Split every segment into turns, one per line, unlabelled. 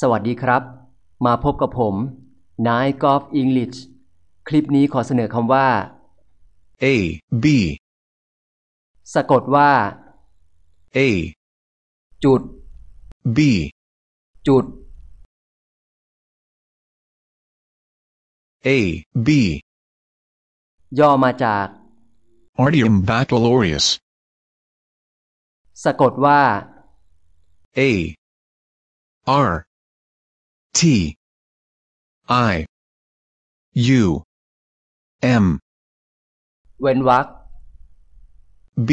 สวัสดีครับ มาพบกับผม นายกอล์ฟอังกฤษคลิปนี้ขอเสนอคำว่า A B สะกดว่า A จุด B จุด
A B
ย่อมาจาก Artium Baccalaureus สะกดว่า A R
T I U M เว้นวรรค B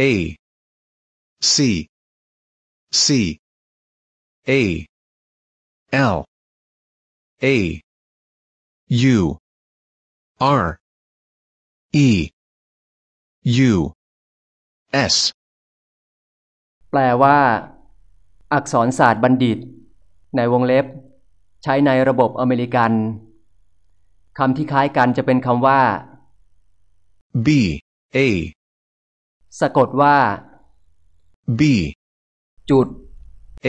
A C C A L A U R E U S
แปลว่า อักษรศาสตร์บัณฑิตในวงเล็บใช้ในระบบอเมริกัน คำที่คล้ายกันจะเป็นคำว่า b a สะกดว่า b จุด a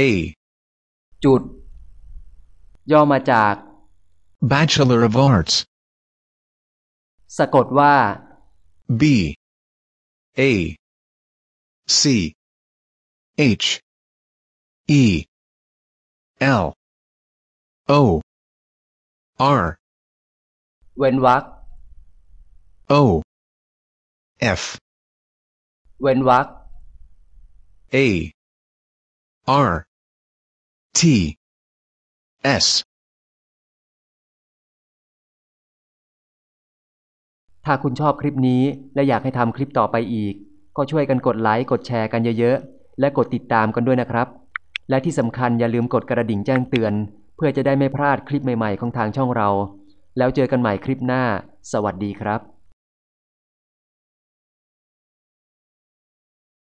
จุด ย่อมาจาก Bachelor of Arts สะกดว่า
B A C H E L O R เว้นวรรค O F เว้นวรรค A R T S ถ้าคุณช
อบคลิปนี้และอยากให้ทำคลิปต่อไปอีก ก็ช่วยกันกดไลค์ กดแชร์กันเยอะๆ และกดติดตามกันด้วยนะครับและที่สำคัญอย่าลืมกดกระดิ่งแจ้งเตือน เพื่อจะได้ไม่พลาดคลิปใหม่ๆของทางช่องเรา แล้วเจอกันใหม่คลิปหน้าสวัสดีครับ